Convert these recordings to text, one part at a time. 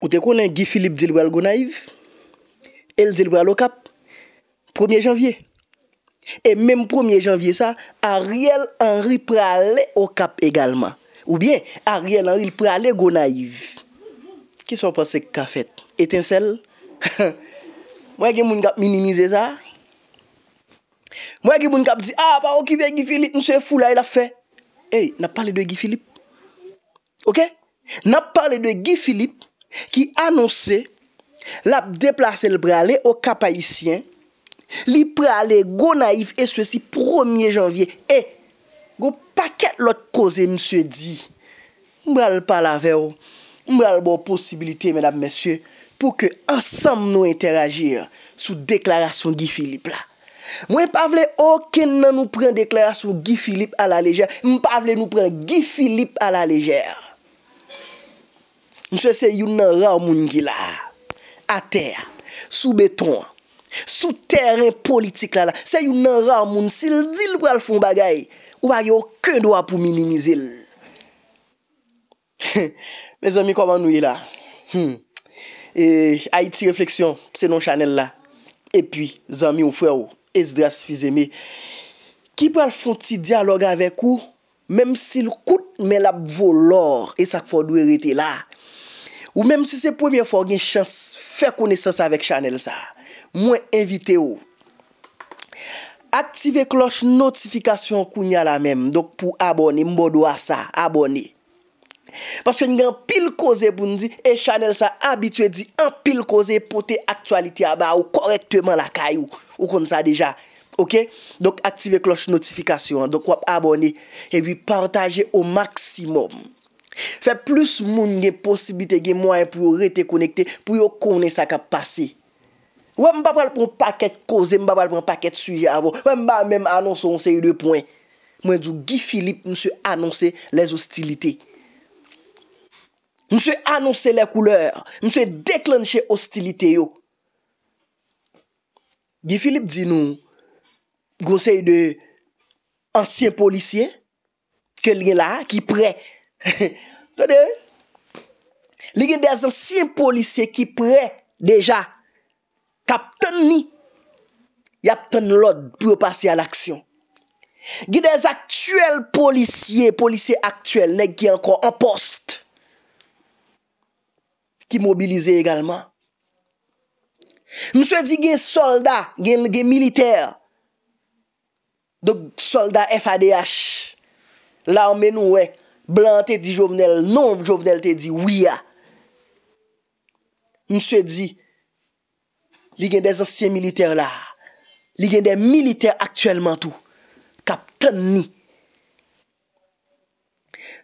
Ou te konen Gifilip zilwe al go naiv? El zilwe al okap? Premier janvye? E menm premier janvye sa, Ariel Henry prale okap egalman. Ou bien, Ariel Henry prale go naiv? Ki son panse ka fet? Etensel? Mwen gen moun kap minimize za? Mwen gen moun kap di, a, ah, pa ou ki ve Gifilip, mwen se fula il a fe? E, nap pale do Gifilip? Ok? Nap pale do Gifilip, Ki anonsè l ap deplase l bralè o kapayisyen Li pralè go naif e swesi 1 janvye E, go paket lot koze mswe di Mbral pala veyo, mbral bon posibilite menab mesye Pou ke ansam nou interagir sou deklarasyon Guy Philippe la Mwen pavle okè nan nou pren deklarasyon Guy Philippe a la lejè Mpavle nou pren Guy Philippe a la lejè Mwen se se yon nan ra moun gila. A ter, sou beton, sou terren politik la la. Se yon nan ra moun, sil dil kwa l foun bagay. Ou bagay yo ke doa pou minimizil. Mwen zanmi koman nou yi la? Hmm. E, a iti refleksyon, se non chanel la. E pi, zanmi ou fwe ou, es dras fize me. Ki pwa l foun ti dialog avek ou? Mem si l kout men la pvo lor, e sak fwa dwe rete la. Ou mèm si se pou mè fò gen chans fè kounesans avèk chanel sa, mwen evite ou. Aktive kloch notifikasyon koun ya la mèm, dok pou abonè, mbo dwa sa, abonè. Paske n gen pil koze pou n di, e chanel sa abitwe di, an pil koze, potè aktualiti a ba ou korektèman la kay ou, ou kon sa deja. Ok, dok aktive kloch notifikasyon, dok wap abonè, e bi partaje ou maksimum. Fè plus moun gen posibite gen mwen pou yo rete konekte, pou yo kone sa ka pase. Wè mbapal pou mpaket koze, mbapal pou mpaket suyavo, wè mba mèm anonson se yu de pouen. Mwen djou Guy Philippe mse anonsen les hostilite. Mse anonsen le kouleur, mse deklanche hostilite yo. Guy Philippe di nou gonsey de ansyen policien, ke li gen la ki pre. Tade, li gen dez an sin polisye ki pre, deja, kapten ni, yapten lod pou yo pase al aksyon. Gen dez aktuel polisye, polisye aktuel, neg gen an kon an post, ki mobilize egalman. Mse di gen solda, gen gen militer, do solda FADH, la omen nou wey. Blan te di jovenel, non jovenel te di. Ouya. Ah. Mwen se di, li gen dez osye militer la. Li gen dez militer aktuelman tou. Kapten ni.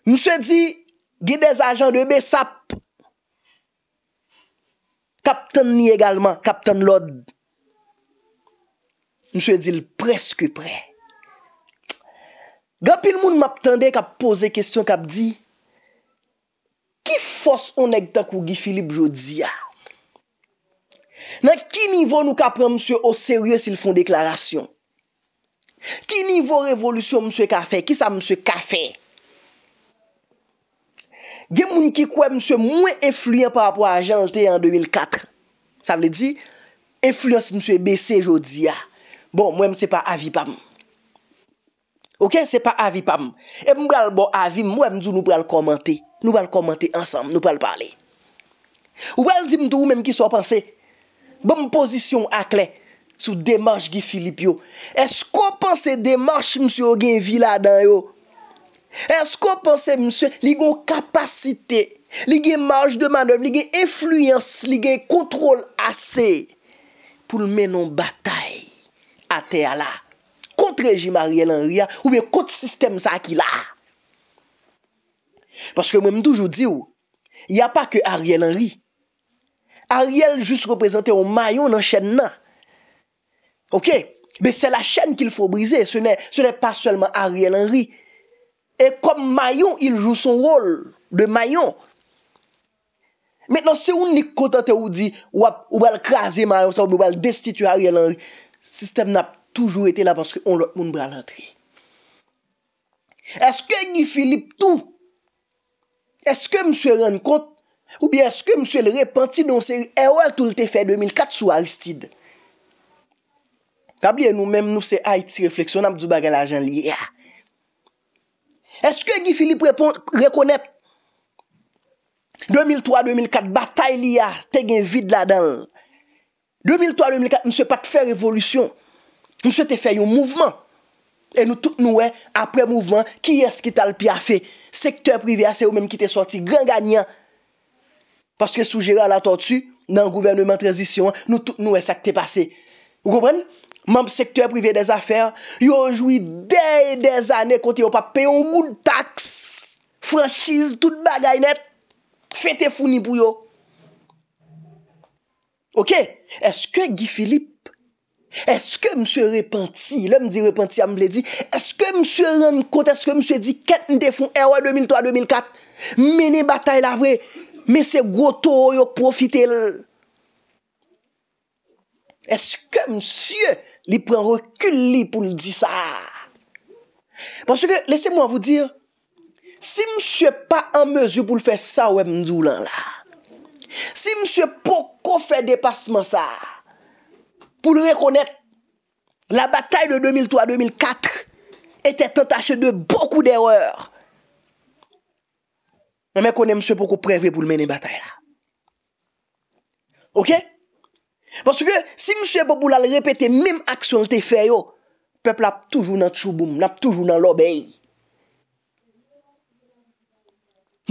Mwen se di, gen dez ajan de be sap. Kapten ni egalman. Kapten lod. Mwen se di, l preske pre. Mwen se di, Gapil moun m ap tende kap pose kestyon kap di, ki fos on ek tak ou gifilib jodi ya? Nan ki nivou nou kap pran msye o serye si l fon deklarasyon? Ki nivou revolusyon msye ka fe? Ki sa msye ka fe? Gen moun ki kwe msye mwen efluyen par apwa a janlte en 2004? Sa vle di, efluyen msye bese jodi ya? Bon, mwen mse pa avi pa moun. Ok, se pa avi pa m. E mwen mwen al bon avi, mwen mwen mwen djou nou mwen al komante. Nou mwen al komante ansan, nou mwen al pale. Ou mwen zi mwen tou mwen mwen kiso apanse. Bon mwen posisyon akle, sou demanche ki Filipio. Esko apanse demanche mwen mwen mwen vila dan yo? Esko apanse mwen mwen mwen li gen kapasite, li gen manj de manj, li gen effluyans, li gen kontrol ase pou mwen mwen non batay ate ala. kont rejim Ariel Henry ya, oube kont sistem sa ki la. Paske mwen mdouj ou di ou, ya pa ke Ariel Henry. Ariel jous reprezenté ou Mayon nan chen nan. Ok? Be se la chen ki l fò brise, se ne pa sèlman Ariel Henry. E kom Mayon, il jou son rol de Mayon. Mwen nan se ou ni kontante ou di, oube al krasi Mayon sa, oube al destitu Ariel Henry. Sistem nan... Toujou ete la vanske on lot moun bral antre. Eske Gifilip tou? Eske mswe ren kont? Ou bien eske mswe l repanti don se eol toute fe 2004 sou Aristide? Kabliye nou menm nou se haiti refleksyon amdou bagan la jan li ya. Eske Gifilip rekonet? 2003-2004 batay li ya te gen vide la dan. 2003-2004 mswe pat fe revolusyon. Nou se te fè yon mouvment. E nou tout nouè, apre mouvment, ki es ki tal pi a fè? Sektor privè, se ou men ki te sorti, gran ganyan. Paske soujèra la ton tsu, nan gouvernement transisyon, nou tout nouè sa ki te passe. Ou kompren? Mamp sektor privè des affèr, yo joui dey des anè konti yo pa pey yon goun tax, franchise, tout bagay net, fè te founi pou yo. Ok? Eske Guy Philippe, Eske msye repenti? Lèm di repenti, am vle di. Eske msye rende kont? Eske msye di ket n defon? Ewa 2003-2004. Meni batay la vre. Mese goto yo profite lè. Eske msye li pren rekul li pou l di sa? Pansye ke, lese mwa vou dir. Si msye pa an mezu pou l fe sa wem djoulan la. Si msye poko fe depasman sa. pou l rekonet, la batay de 2003-2004, ete tentache de beaucoup d'erreur. Mwen konen mse pokou preve pou l mene batay la. Ok? Ponsu ke, si mse pokou la l repete mime aksyon l te feyo, pepl ap toujou nan chouboum, ap toujou nan l obay.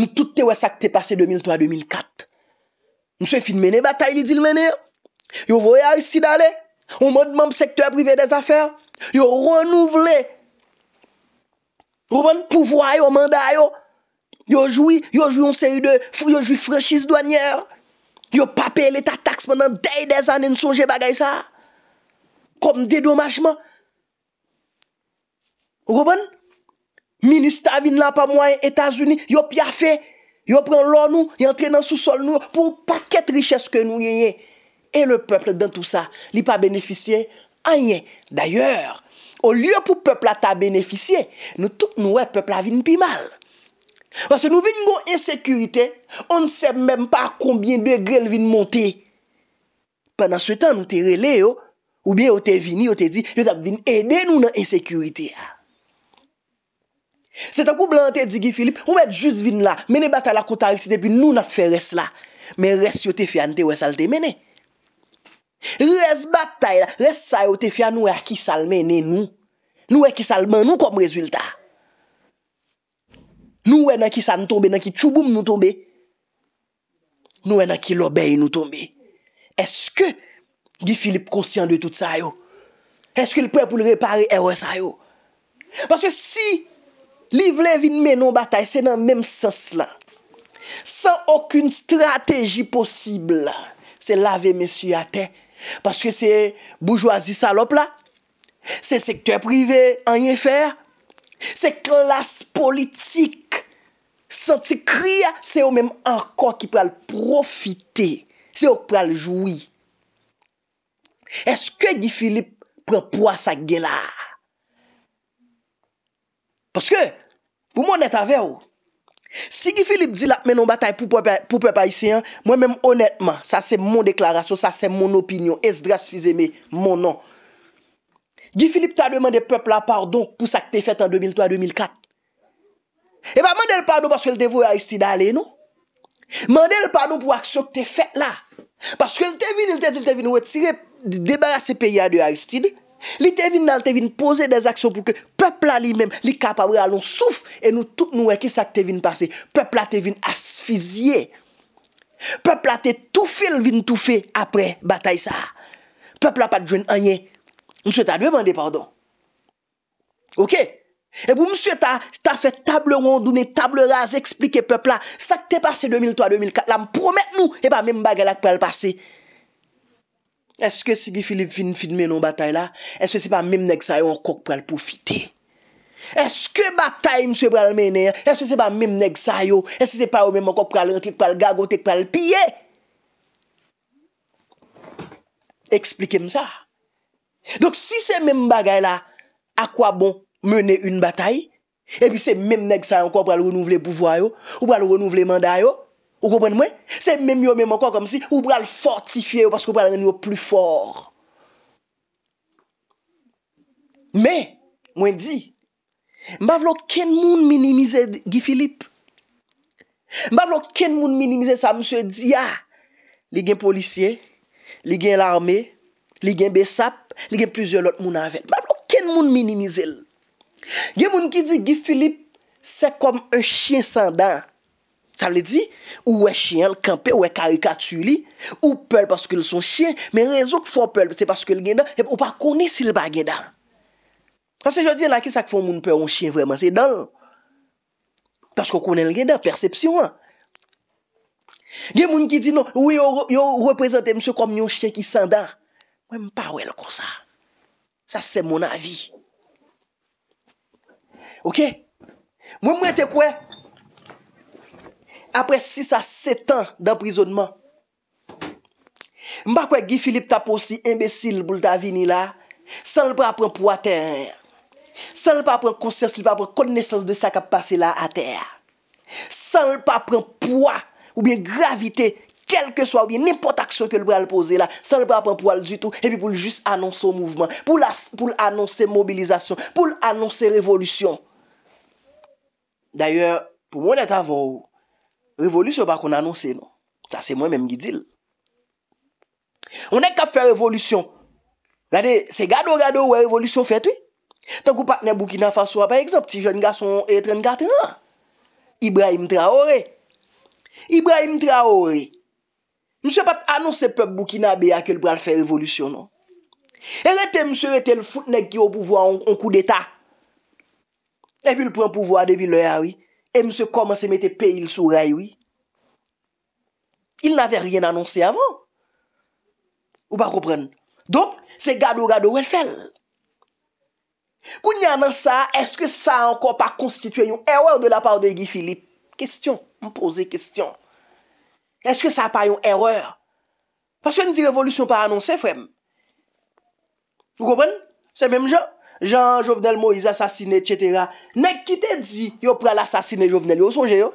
Mwen tout te wese ak te pase 2003-2004, mse fin mene batay li di l mene yo, yo voya yisi dale, On mode même secteur privé des affaires, yo renouvelé. le pouvoir yo mandat yo. Yo joui, yo joui une série de yo joui franchise douanière. Yo pas payé l'état taxe pendant des années ne songer bagay ça. Comme dédommagement. Vous comprenez ministre vin là pas moyen États-Unis, yo piafé, yo prend l'or nous, yo entre dans sous-sol nous pour un paquet richesse que nous gagnons. E le pepl dan tout sa, li pa beneficye, anye. D'ayor, ou liyo pou pepl ata beneficye, nou tout nou e pepl avin pi mal. Basse nou vin gwo insekurite, ou nseb menm pa konbien degre lvin monte. Panan sou etan nou te rele yo, oh. ou bien oh, oh, yo ah. te vini, yo te di, yo tap vin ede nou nan insekurite a. Se takou blante, di ki Filip, ou met juz vin la, mene bat ala kontare si depi nou nap fe res la. Men res yo te fiyante ou esal te mene. Rez batay la Rez sayo te fya nou e akisalmen ene nou Nou e akisalmen nou kom rezultat Nou e nan kisan nou tombe Nan ki chouboum nou tombe Nou e nan ki lobey nou tombe Eske Di Filip konsyen de tout sayo Eske l pou e pou l repare erwe sayo Paske si Livle vinme nou batay Se nan menm sens la San okun strateji posibla Se lave mesu ya te Paske se boujouazi salop la, se sektè privè an yè fè, se klas politik, se ti kriya, se ou mèm anko ki pral profite, se ou pral joui. Eske di Filip pran poua sa gè la? Paske pou moun et avè ou. Si Gifilip di la menon batay pou pepe aisyen, mwen menm honetman, sa se mon deklarasyon, sa se mon opinyon, es dras fizeme, mon nan. Gifilip ta demande pepe la pardon pou sa ke te fet en 2003-2004. E ba mande le pardon paske el te voue Aristide ale nou. Mande le pardon pou aksyon ke te fet la. Paske el te vin, el te di, el te vin, ou et sire debarase peya de Aristide. Li te vin nan te vin pose bez aksyon pou ke pepla li men li kapabre alon souf E nou tout nou weke sak te vin pase Pepla te vin asfizye Pepla te toufil vin toufe apre batay sa Pepla pat jwen anye Mse ta dwe mande pardon Ok? E pou mse ta fe tableron dounen tableraz eksplike pepla Sak te pase 2003-2004 la mpromet nou E pa men bagalak pe al pase Eske si ki Filip finme nou batay la, eske se pa mèm neg sa yo an kok pral pou fite? Eske batay mse pral mèner, eske se pa mèm neg sa yo, eske se pa ou mèm an kok pral rentik pral gagotik pral piye? Eksplikem sa. Dok si se mèm bagay la, akwa bon mène un batay? E pi se mèm neg sa yo an kok pral renouvle pouvwayo, ou pral renouvle mandayyo? Ou kopwen mwen, se mèm yo mèm an kon kom si, ou pral fortifiye ou paskou pral an yon yo pli for. Mè, mwen di, mbav lò ken moun minimize Gifilip? Mbav lò ken moun minimize sa msè di ya? Li gen polisyen, li gen l'armè, li gen besap, li gen plizye lòt moun avèl. Mbav lò ken moun minimize l? Gen moun ki di Gifilip, se kom un chien san dan. Sa vle di? Ou we chien l kampè, ou we karika tuli, ou pel paske l son chien, men rezo k fò pel, se paske l gen dan, ep ou pa kone silba gen dan. Paske jodi la ki sa k fò moun pel on chien vreman, se dal. Paske konen l gen dan, persepsyon an. Gen moun ki di nou, ou yo reprezentè mse kom yon chien ki san dan. Mwen mpa wè l kon sa. Sa se moun avi. Ok? Mwen mwen te kwe? Ok? apre 6 a 7 an d'aprizonman. Mpa kwe gwi Filip ta posi imbesil pou l ta vini la, san l pa pren pou a ter. San l pa pren konsens, li pa pren konesans de sa kap pase la a ter. San l pa pren pou a, ou bien gravite, kel ke so, ou bien nipot aksyon ke l pral pose la, san l pa pren pou al zutou, epi pou l jist anonsou mouvment, pou l anonsou mobilizasyon, pou l anonsou revolusyon. D'ayor, pou mwen et avou, Revolusyon pa kon anonsen nou. Sa se mwen menm gidil. Onen ka fè revolusyon. Rade, se gado gado ou e revolusyon fèt ou. Ton kou patnen Bukina Faswa par exemple. Ti jouni gason e 34 an. Ibrahim Traore. Ibrahim Traore. Mse pat anonsen pep Bukina be akèl pran fè revolusyon nou. E rete mse rete l fout neg ki ou pouvo an kou d'eta. E pi l pran pouvo adebi lè ya oui. E mse koman se mette pe il sou rayoui. Il n'ave ryen anonsi avan. Ou pa koupren? Don, se gado gado ou el fel. Kou nyan nan sa, eske sa ankon pa konstituye yon eror de la par de Guy Philippe? Kestion, pou pose kestion. Eske sa pa yon eror? Paske an di revolusyon pa anonsi e frèm? Ou koupren? Se mèm jò? Jean Jovenel Moïse asasine, etc. Nèk ki te di yo pral asasine Jovenel yo, sonje yo?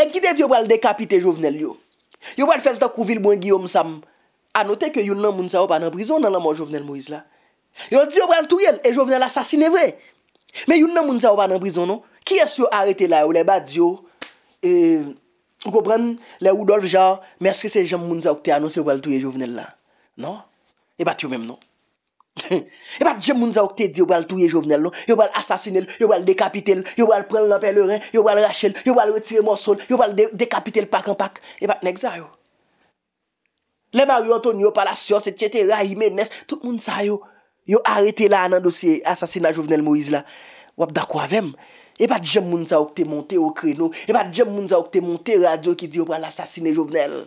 Nèk ki te di yo pral dekapite Jovenel yo? Yo pral felta kouvil bon Guillaume Sam anote ke yon nan moun sa wap anan prizon nan nan moun Jovenel Moïse la? Yo di yo pral tou yon, e Jovenel asasine vre? Mè yon nan moun sa wap anan prizon, non? Ki es yo arete la e, ou le bat di yo? Koupran le ou dòl jan, mèske se jèm moun sa wak te anons yo pral tou yon Jovenel la? Non? E bat yo mèm, non? E pat jem mounza ou kte di yo bal touye jovenel lò non? Yo bal asasine lò, yo bal dekapite lò Yo bal pren l'ampèl lorè, yo bal rachèl Yo bal wè tire mò sol, yo bal dekapite lò pak an pak E pat nek zayò Le maryo anton yo pala siyon Se tjetè rayme nès, tout moun zayò Yo arete la nan dosye Asasina jovenel mouiz la Wap da kwa vem E pat jem mounza ou kte monte ou krenou E pat jem mounza ou kte monte radio ki di yo bal asasine jovenel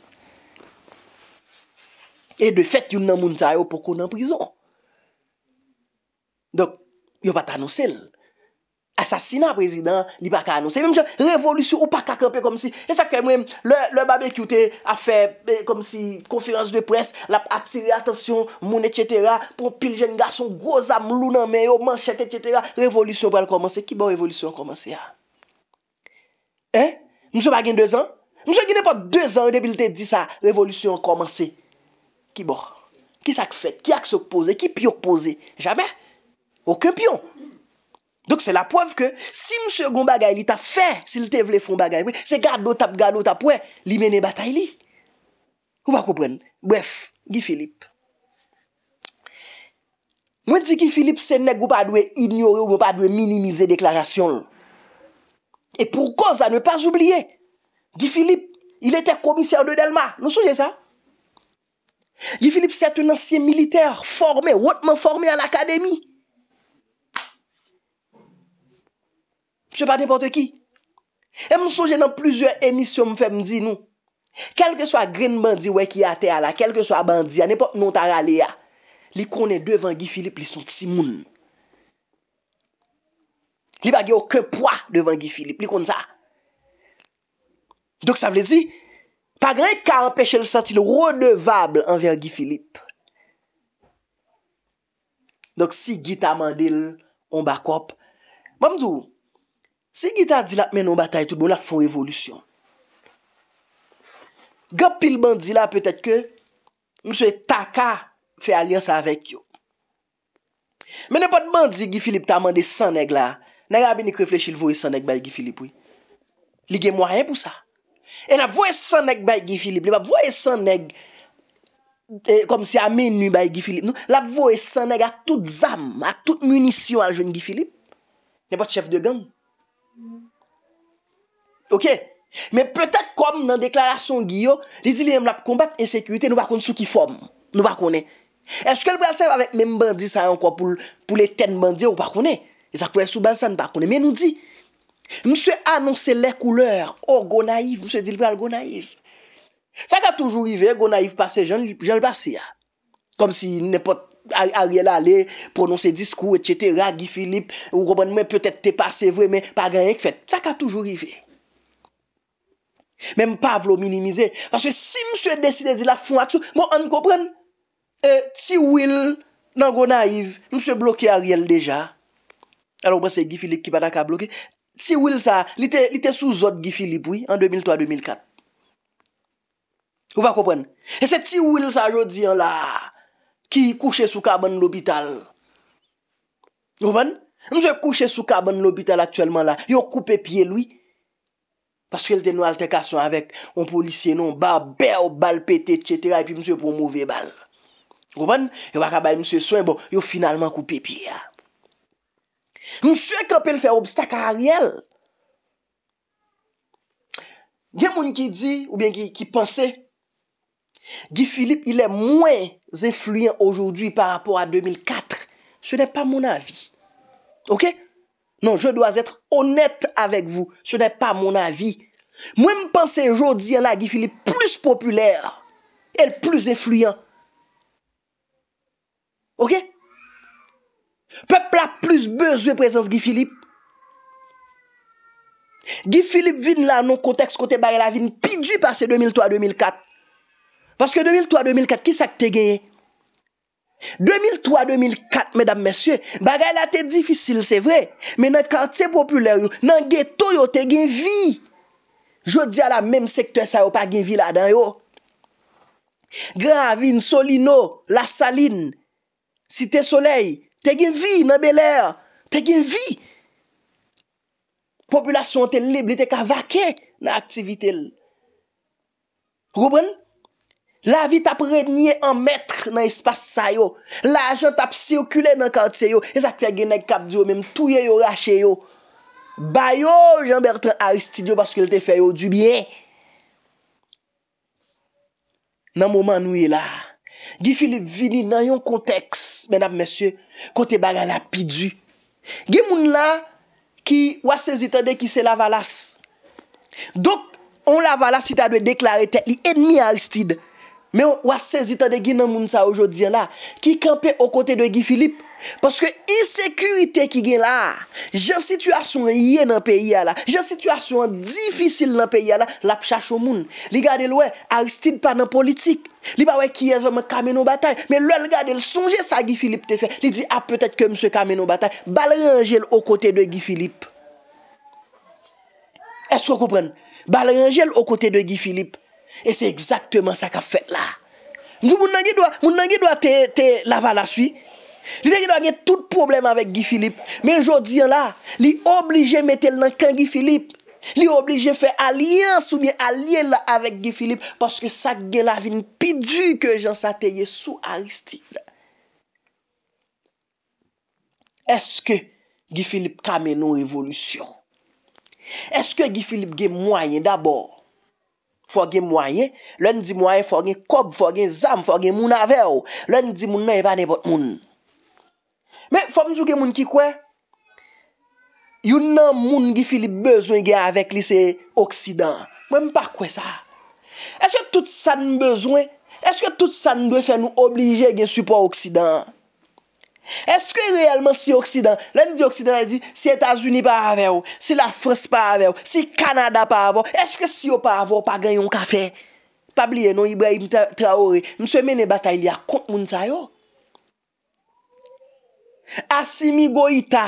E de fèt yon nan mounza yo Poko nan prizon Donk, yo pat anonsen. Asasina prezident, li pa ka anonsen. Mwen mwen jen, revolutyon ou pa kakranpe kom si. E sak remwem, lè babè kioutè a fè kom si konferans de pres, lè ap atire atensyon, moun et cetera, pou pil jen garson, gwoza mlou nan men yo, manchete et cetera. Revolutyon pou al komansè. Ki bo revolutyon komansè ya? Eh? Mwen jen bagen 2 an? Mwen jen genen po 2 an, yon debilte di sa, revolutyon komansè. Ki bo? Ki sak fèt? Ki ak sok posè? Ki pyo posè? Jamè? Aucun pion. Donc c'est la preuve que si M. Gombagaye il t'a fait, s'il te faire un c'est gado tap gado tap ouais, li mène bataille li. Ou pas comprendre. Bref, Guy Philippe. Moi que Guy Philippe c'est nèg ou pas doué ignorer ou pas doué minimiser déclaration. Et pour cause à ne pas oublier, Guy Philippe, il était commissaire de Delma. Nous souvenez ça? Guy Philippe, c'est un ancien militaire formé, hautement formé à l'académie. Jepa nipote ki. E m souje nan plizur emisyon m fe mdi nou. Kelke swa green bandi wek ya te ala. Kelke swa bandi ya. Nipote nou ta rale ah. ya. Li konen devan Gi Filip li son ti moun. Li bagi yo ke pwa devan Gi Filip. Li konen sa. Dok sa vle di. Pa gre kar peche l satil rodevabl anver Gi Filip. Dok si Gi ta mandil on bakop. Bon, Mamdou. Se gita di la menon batay tout bon la fon evolusyon. Gapil bandi la petet ke mswe Taka fe aliansa avek yo. Men ne pot bandi gifilip ta mande san neg la. Nega abini kreflechi l voye san neg bay gifilip ouy. Lige mwaryen pou sa. E la voye san neg bay gifilip. Le pap voye san neg e, kom si amenu bay gifilip nou. La voye san neg a tout zam. A tout munisyon al joun gifilip. Ne pot chef de gang. Ok, men petèk kom nan deklarasyon Giyo, li di li mè mè la pou kombat ensekurite, nou pa kon sou ki fòm, nou pa konè. Est-ce ke l'bral sèv avèk mè mbandi sa yon kwa pou lè ten bandi ou pa konè? E sa kwe sou bansan, nou pa konè. Men nou di, msè anonsè lè kouleur, o oh, go naïf, msè di l'bral go naïf. Sa ka toujou rive, go naïf pasè jen l'basè ya. Kom si nè pot Ariel alè prononsè diskou, etchètera, Guy Philippe, ou go ban mè peutè tè pasè vwè men, pa gen yon kifèt. Sa ka toujou rive. Mem pa vlo minimize Paske si mswe deside di la foun aksou Mwen an kopren e Tiwil nan go naiv Mswe bloki Ariel deja Alon mwen se Gifilip ki pata ka bloki Tiwil sa, li te sou zot Gifilip Ouye, an 2003-2004 Ouwe pa kopren E se Tiwil sa jodi an la Ki kouche sou kabon l'opital Ouwen Mswe kouche sou kabon l'opital Aktuellement la, yon koupe pie lui Paske el ten nou alterkasyon avek, on polisye non, ba, be, o bal pete, et cetera, epi mse promove bal. Gopan? Yo wakabal mse swen, bon, yo finalman koupi piya. Mse kapel fe obstak a riel. Gen moun ki di, ou ben ki pense, Gi Filip, il e mwen zenfluyen ojouduy par rapport a 2004. Se nen pa moun avi. Ok? Ok? Non, je dois etre honet avèk vou. Se nè pa moun avi. Mwen mpense yon diyan la Gifilip plus populèr. El plus effluyen. Ok? Pepl la plus bezwe prezens Gifilip. Gifilip vin la nou konteks kote bagè la vin pidu pase 2003-2004. Paske 2003-2004, ki sak te geye? 2003-2004, mèdam mèsyè, bagay la te difisil, se vre, men nan kantye popüler yo, nan geto yo, te gen vi. Je di a la mèm sektwè sa yo pa gen vi la dan yo. Gravin, Solino, La Saline, Site Soleil, te gen vi nan belèr, te gen vi. Popülasyon te libl, te ka vake nan aktivitel. Roubren? La vi tap renyen an metre nan espase sa yo. La jan tap sirkule nan kante yo. E sak fe genen kap diyo menm touye yo rache yo. Bayo jan Bertrand Aristide yo baske lte fe yo. Dibye. Nan mouman nouye la. Gifilip vini nan yon konteks. Menav monsye. Kote bagan la pidu. Gimoun la ki wase zitan de ki se lavalas. Dok on lavalas ita dwe deklare tek li enmi Aristide. Men wase zitan de gin nan moun sa ojot diyan la, ki kampe okote de Gifilip, paske isekurite ki gin la, jan situasyon ye nan peyi ya la, jan situasyon difisil nan peyi ya la, la pchache o moun. Li gade lwe, aristid pa nan politik, li ba we kyez vaman kamen o batay, men lwe lgade lsonje sa Gifilip te fe, li di, a ah, peutet ke mse kamen o batay, balre anjel okote de Gifilip. Esko koupren? Balre anjel okote de Gifilip, Et c'est exactement ça qu'a fait là. Mou moun nangyé doa te lava la sui. Moun nangyé doa gen tout problème avec Guy Philippe. Mais aujourd'hui en là, li oblige mette l'encan Guy Philippe. Li oblige fait alliance ou bien allié là avec Guy Philippe. Parce que ça gen la vie n'est plus du que Jean Saté yé sou Aristide. Est-ce que Guy Philippe kamenou évolution? Est-ce que Guy Philippe gen moyen d'abord Fo gen mwaye, lwen di mwaye, fo gen kob, fo gen zam, fo gen moun ave ou, lwen di moun mwen e ban e bot moun. Men, fo mzou gen moun ki kwen? Youn nan moun ki filip bezwen gen avek li se oksidan. Mwen mpa kwen sa? Eske tout san bezwen? Eske tout san dwe fe nou oblije gen supo oksidan? Eske reyelman si oksidan, lè di di oksidan la di si Etasuni pa ave ou, si la Fros pa ave ou, si Kanada pa ave ou, eske si ou pa ave ou pa gen yon kafe? Pabliye nou Ibrahim Traore, mse mene batay li a kont moun sa yo? Asimi Goita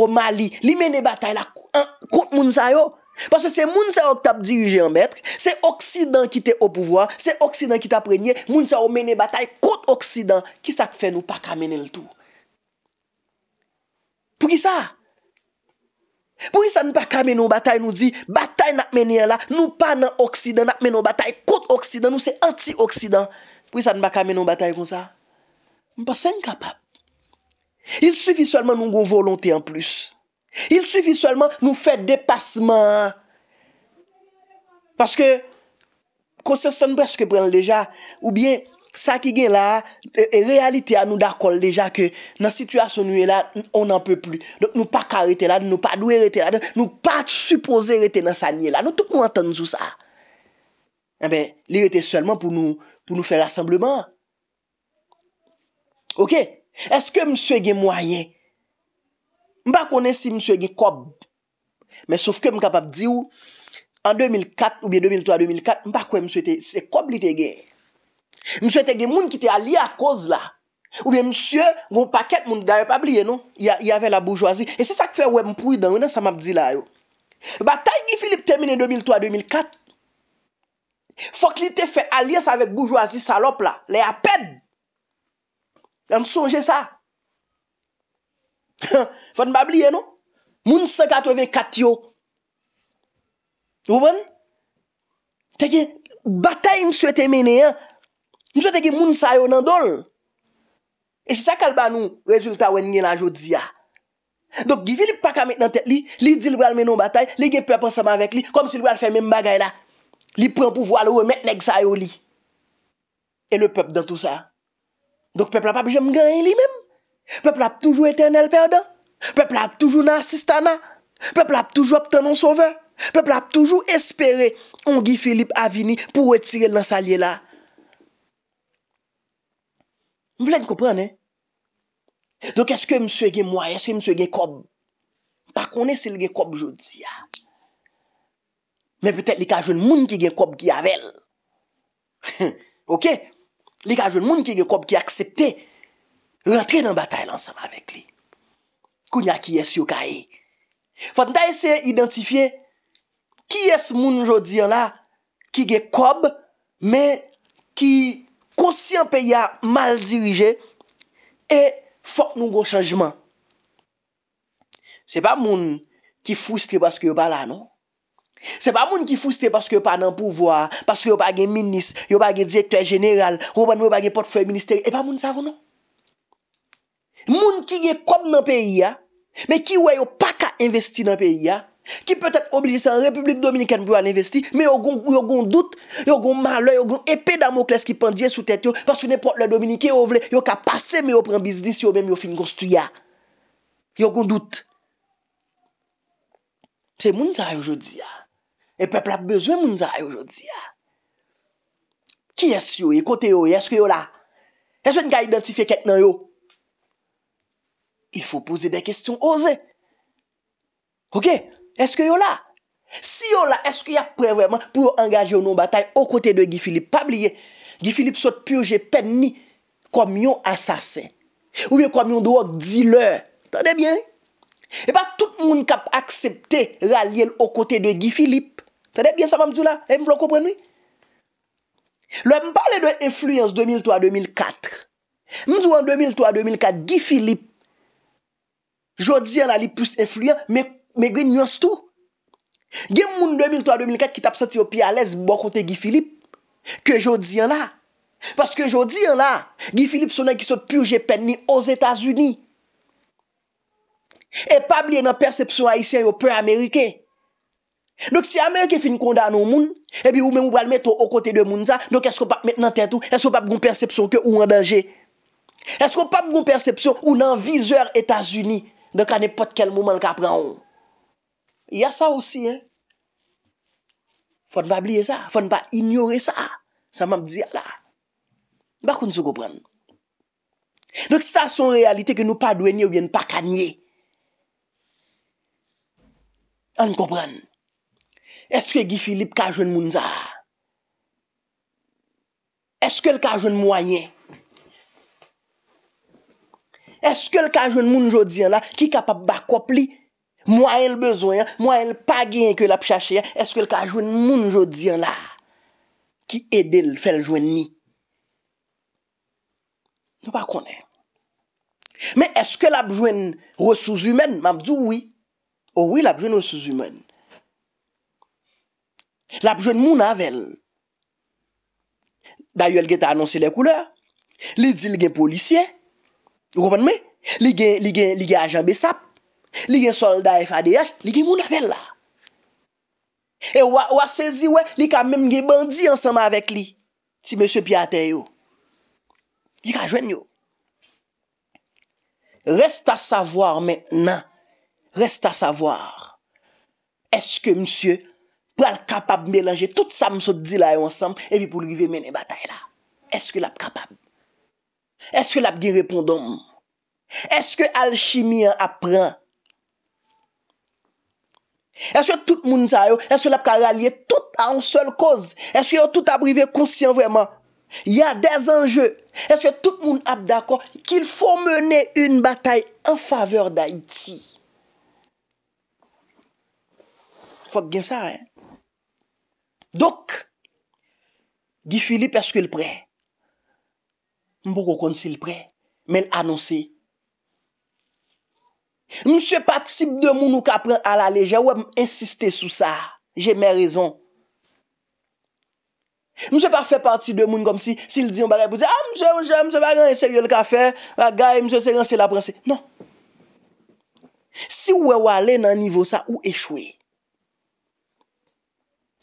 o Mali, li mene batay la kont moun sa yo? Pasè se moun sa ok tap dirije an mètre, se oksidant ki te o pouvoan, se oksidant ki te aprenye, moun sa ou mène batay kout oksidant. Ki sa ke fe nou pa kamene l'tou? Pou ki sa? Pou ki sa nou pa kamene ou batay nou di, batay nan menye la, nou pa nan oksidant, nan menye ou batay kout oksidant, nou se anti-oksidant. Pou ki sa nou pa kamene ou batay kon sa? Mwen pa sen kapap. Il suffi solman nou goun volonté an plus. Il suffit seulement nou fè dépassement. Parce que, konsen sè n'preste que pren le déjà, ou bien, sè ki gen la, euh, euh, realité a nou d'akol déjà, que nan situasyon nou e la, on n'en peut plus. Nou pa karete la, nou pa dwe rete la, nou pa t'suppose rete nan sa nye la. Nou tout mou entende sou sa. Eh ben, li rete seulement pou nou fè rassemblement. Ok? Est-ce que m'sue gen mwaye, Mpa konen si mswe gen kob. Men souf ke m kapap di ou. An 2004 ou be 2003-2004 mpa konen mswe te kob li te gen. Mswe te gen moun ki te ali a koz la. Ou be mswe goun paket moun da repabliye nou. Ya ve la bourgeoisie. E se sa kfe we mpou yi dan. Ou ne sa map di la yo. Ba ta yi gifili termine 2003-2004. Fok li te fe alias avek bourgeoisie salop la. Le aped. An sonje sa. Fote mab liye nou? Moun 184 yo. Ou bon? Te gen, batay m souete mene. M souete gen moun sayo nan dol. E se sa kalba nou, rezultat wen gen la jodi ya. Dok gifi li paka met nan tek li, li di lwel menon batay, li gen pep ansama vek li, kom si lwel fe men bagay la. Li pren pou voal ou men neg sayo li. E le pep dan tout sa. Dok pep la pap jem gen en li menm. Pepl ap toujou etenel perden. Pepl ap toujou nan asistana. Pepl ap toujou ap tenon sove. Pepl ap toujou espere ongi Filip avini pou wetire nan salye la. Mwen vlen kouprene. Donk eske mswe gen mwa, eske mswe gen kob. Pakone se gen kob jodi ya. Men petet li ka joun moun ki gen kob ki avel. Ok? Li ka joun moun ki gen kob ki aksepte rentre nan batay lansam avèk li. Kou nya ki es yo ka e. Fòt nda ese identifiye ki es moun jodi an la ki ge kob, men ki konsyen pe ya mal dirije e fòt nou go chanjman. Se pa moun ki fustre paske yo pa la nou. Se pa moun ki fustre paske yo pa nan pouvoa, paske yo pa gen minis, yo pa gen direktor general, yo pa gen potfè ministeri, e pa moun sa voun nou. Moun ki gen krop nan peyi ya, me ki wè yo pa ka investi nan peyi ya, ki pwet et obilise an Republik Dominiken pou an investi, me yo goun dout, yo goun maloy, yo goun epè dan mou kles ki pandye sou tèt yo, paswou ne pwot lè Dominiken yo vle, yo ka pase me yo pran biznis yo mèm yo fin goustu ya. Yo goun dout. Se moun zay yo jodi ya, e ple ple ap bezwen moun zay yo jodi ya. Ki es yo, ekote yo, e eske yo la, eswe nka identife kek nan yo, il fwo pose de kestyon oze. Ok? Eske yo la? Si yo la, eske yo apre veman pou yo engaje yo nou batay o kote de Gifilip? Pa bliye, Gifilip sot purje pen ni kwa myon asasen. Ou myon kwa myon dwo di lor. Tande bien? E pa tout moun kap aksepte ralye l o kote de Gifilip. Tande bien sa mam zou la? E m vlo kompre nou? Lò m pale de influence 2003-2004. M zou an 2003-2004, Gifilip Jodi yon la li plus efluyen, me gen yon stou. Gen moun 2003-2004 ki tap sati yo pi alèz bo kote Gi Philippe, ke jodi yon la. Paske jodi yon la, Gi Philippe sou nan ki sot pur jepen ni oz Etasuni. E pap li yon nan persepsyon haisyen yo pre-Amerike. Dok si Amerike fin konda anon moun, e bi ou men ou balme to o kote de moun za, donk esko pap met nan tentou, esko pap goun persepsyon ke ou an danje. Esko pap goun persepsyon ou nan vizeur Etasuni. Dok ane pot kel mouman l ka pran ou. Ya sa osi, eh. Fon pa bliye sa. Fon pa ignore sa. Sa mab dizi, ala. Bakoun sou koupren. Dok sa son realite ke nou pa dwenye ou yon pa kanyye. An koupren. Eske Gifilip ka joun mounza? Eske l ka joun mouanyen? An koupren. Eske l ka jwen moun jodi an la ki kapap bakop li? Mwa el bezoyan, mwa el pagyen ke l ap chacheyan? Eske l ka jwen moun jodi an la ki edel fel jwen ni? Nwa pa konen. Men eske l ap jwen resouz humen? Mabdou oui. Ou oh oui, l ap jwen resouz humen. L ap jwen moun avel. Dayou el geta anonsi le kouleur. Li di l gen polisyey. Rouman mè, li gen ajan besap, li gen soldat FADH, li gen moun avel la. E wasezi wè, li ka mèm gen bandi ansanman avèk li, ti M.P.A.T. yo. Li ka jwen yo. Reste a savoar men nan, reste a savoar, eske M.P.A.T. kapab mèlange tout sa msot di la yo ansanman, e vi pou li vi menen batay la. Eske la kapab. Eske lap di repondon? Eske alchimien apren? Eske tout moun sa yo? Eske lap ka ralye tout an sol koz? Eske yo tout ap rive konsyen vreman? Ya des anje? Eske tout moun ap dako ki l fo mene yon batay an faveur da iti? Fok gen sa, eh? Dok, di Filip eske l pre. Mpou kon si l pre, men anonsi. Mse pat sip de moun ou ka pren ala leje, wè m insisti sou sa. Jè mè rezon. Mse pa fè parti de moun kom si, si l di yon bagay pou di, a mse wè wè wè, mse bagay, mse yon l ka fe, a gay, mse yon sè yon sè la prense. Non. Si wè wè lè nan nivou sa ou echwe,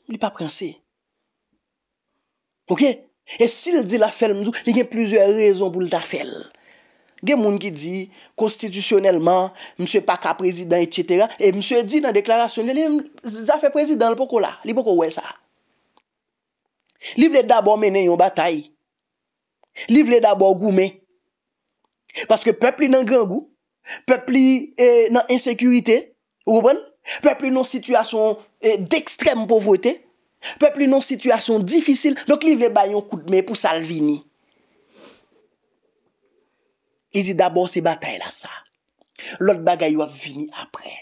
m li pa prense. Okè? E sil di la fel mdou, li gen plusieurs raison pou lita fel. Gen moun ki di, konstitisyonelman, msè paka prezidant, etc. E msè di nan deklarasyon, li zafè prezidant, li poko la. Li poko wè sa. Li vle dabor menen yon batay. Li vle dabor goumen. Paske pepli nan gangou, pepli nan insekurite, pepli nan sitwasyon dekstrem pou vwete. Pepli non situasyon difisil, lòk li ve bayon koutme pou sal vini. E di dabor se batay la sa. Lòk bagay wav vini apre.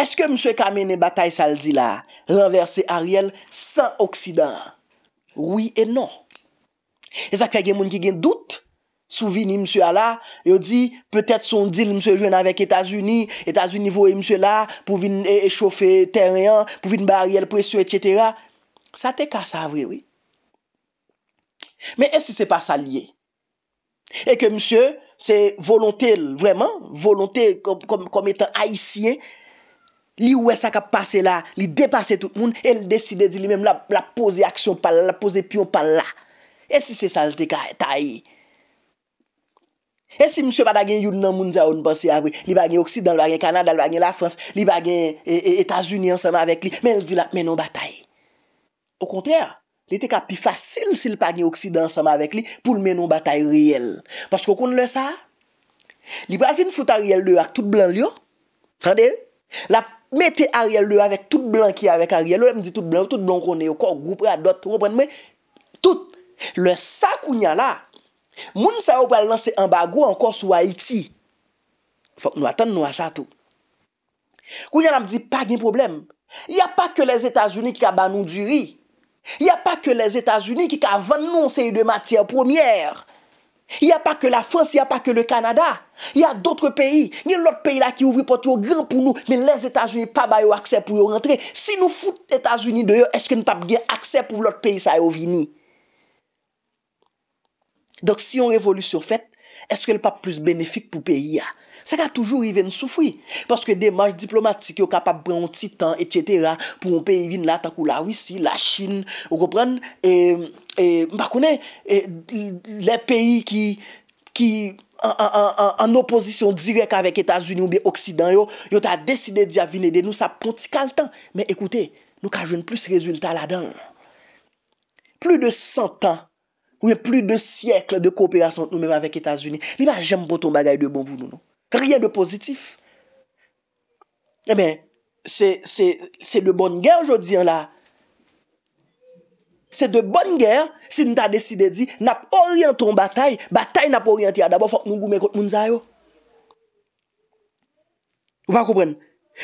Eske mswe kamene batay sal di la, renverse a riel san oksidan? Oui et non. E zak fè gen moun ki gen dout, Souvini msou ala, yo di, pe tèt son dil msou jwen avèk Etasuni, Etasuni vowe msou la, pou vin e choufe teryen, pou vin bari el presyo, etc. Sa te ka sa avre, oui. Men esi se pa sa liye? E ke msou, se volonte, vreman, volonte kom etan haisyen, li ou e sa ka pase la, li depase tout moun, el deside di li mem la pose aksyon pa la, la pose piyon pa la. Esi se sa te ka ta aye? E si msè pa da gen youn nan mounja ou n'pansi avwe, li ba gen Occident, li ba gen Canada, li ba gen la France, li ba gen e, e, Etats-Unis ansama avek li, men l di la menon batay. Au kontèr, li te ka pi fasil si l pa gen Occident ansama avek li pou l menon batay riyel. Pasko kon lè sa, li pral fin fout a riyel lè ak tout blan lè yo, kande, l ap mette a riyel lè avèk tout blan ki avèk a riyel, lè m di tout blan, tout blan konè yo, kòk, goup, rè, dot, reprenn mè, tout, lè sa kounyan la, Moun sa yo pal lanse an bago an kor sou Haiti. Fok nou atan nou asato. Kou nyan ap di pa gen problem. Ya pa ke les Etats-Unis ki ka ban nou diri. Ya pa ke les Etats-Unis ki ka van nou sey de matiyan pomièr. Ya pa ke la France, ya pa ke le Kanada. Ya doutre peyi. Nyen lout peyi la ki ouvri pot yo gran pou nou. Men les Etats-Unis pa bayo aksep pou yo rentre. Si nou foute Etats-Unis deyo, eske nou pap gen aksep pou lout peyi sa yo vini. Dok si yon revolusyon fèt, eske l pa plus benefik pou peyi ya? Se ka toujou riven soufoui, paske de manj diplomatik yo kapap bronti tan, etyetera, pou yon peyi vin la takou la Ouissi, la Chin, ou kopren, e, e, mbakounen, e, le peyi ki, ki, an, an, an, an oposisyon direk avèk Etats-Unis ou bi Oksidan yo, yo ta deside di avine de nou sa ponti kal tan, men ekoute, nou ka joun plus rezultat la dan. Plou de 100 tan, Ou yon pli de syekle de kooperasyon nou mèm avèk Etats-Unis. Li la jèm pou ton bagay de bon bounou nou. Rien de pozitif. E eh ben, se de bonn gèr jò diyan la. Se de bonn gèr, si nou ta deside di, nap oryent ton batay. Batay nap oryenti ya. Dabou fòn ngou mèkot moun zayò. Ou pa koupren.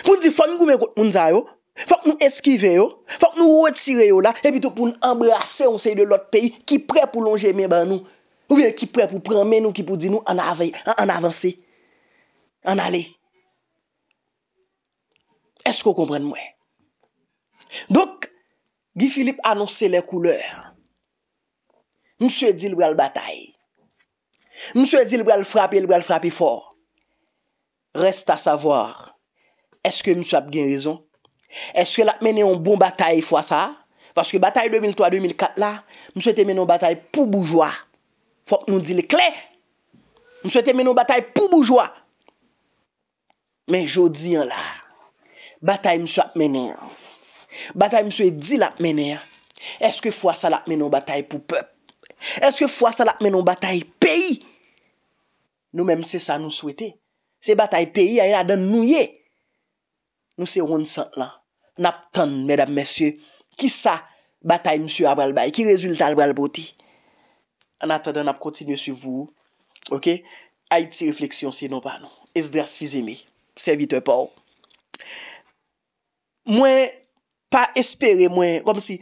Moun di fòn ngou mèkot moun zayò. Fak nou eskive yo, fak nou wotire yo la, epi tou pou nou embrase onseye de lot peyi, ki pre pou longeme ban nou, ou bien ki pre pou premen nou, ki pou di nou an avanse, an ale. Esko kompren mwen? Dok, Gifilip anonse le kouleur, mswe di lbrel bataye, mswe di lbrel frapi, lbrel frapi for, resta savoar, eske mswe ap gen rezon? Eske lak mene yon bon batay fwa sa? Paske batay 2003-2004 la, mswe te mene yon batay pou boujwa. Fwa k nou di le kle! Mswe te mene yon batay pou boujwa! Men jodi yon la, batay mswe ap mene. Batay mswe di lak mene. Eske fwa sa lak mene yon batay pou pep? Eske fwa sa lak mene yon batay peyi? Nou men mse sa nou swete. Se batay peyi a yon adan nouye. Nou se yon sent lan. Nap tan, mèdame, mèsyè, ki sa batay msyè a bral bay, ki rezultat a bral boti. An atan dan nap kontinye sou vous, ok? Ait non non. si refleksyon si non pa nou. Es dras fizemi, servite pou ou. Mwen pa espere mwen, kom si,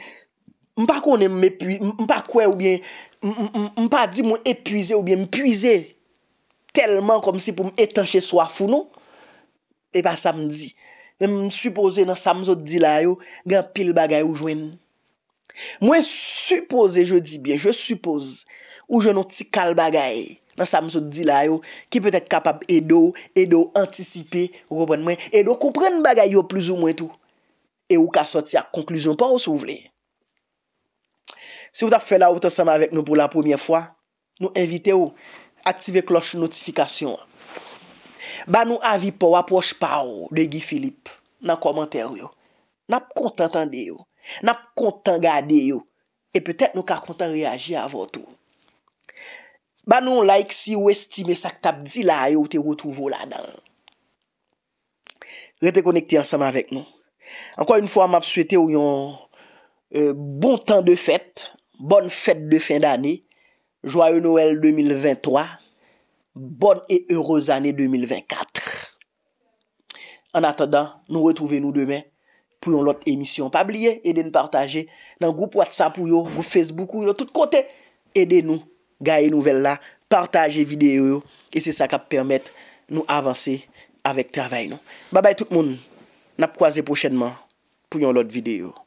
mwen pa konen mwen epuize, mwen pa kwen ou bien, mwen pa di mwen epuize ou bien, mwen epuize. Telman kom si pou mwen etanche sou a founou. Epa sa mwen di. Mwen mwen supose nan samzot di la yo gen pil bagay ou jwen. Mwen supose, je di bien, je supose, ou jwen nou ti kal bagay nan samzot di la yo ki peut ete kapab edo, edo, antisipe, ou koupen mwen, edo, koupen bagay yo plus ou mwen tou. E ou ka soti a konklusyon pa ou sou vle. Si ou ta fè la ou ta sèm avèk nou pou la pwemye fwa, nou evite ou, aktive kloche notifikasyon an. Ban nou avi pou apos pa ou de Guy Philippe nan komenter yo. Nap kontantan de yo. Nap kontant gade yo. E petet nou ka kontant reagi avon tou. Ban nou like si ou estime sak tap di la yo te wotouvo la dan. Rete konekte anseman vek nou. Anko yon fwa map swete ou yon e, bon tan de fèt. Bon fèt de fin d'ané. Joye nouel 2023. Bonne et heureuse année 2024 En attendant Nou retouve nou demè Pouyon lot emisyon Pabliye, ede nou partaje Nan goup WhatsApp ou yo, goup Facebook ou yo Toute kote, ede nou Gaye nouvel la, partaje videyo E se sa ka permèt nou avanse Avèk travèy nou Babay tout moun, napkwaze pochenman Pouyon lot videyo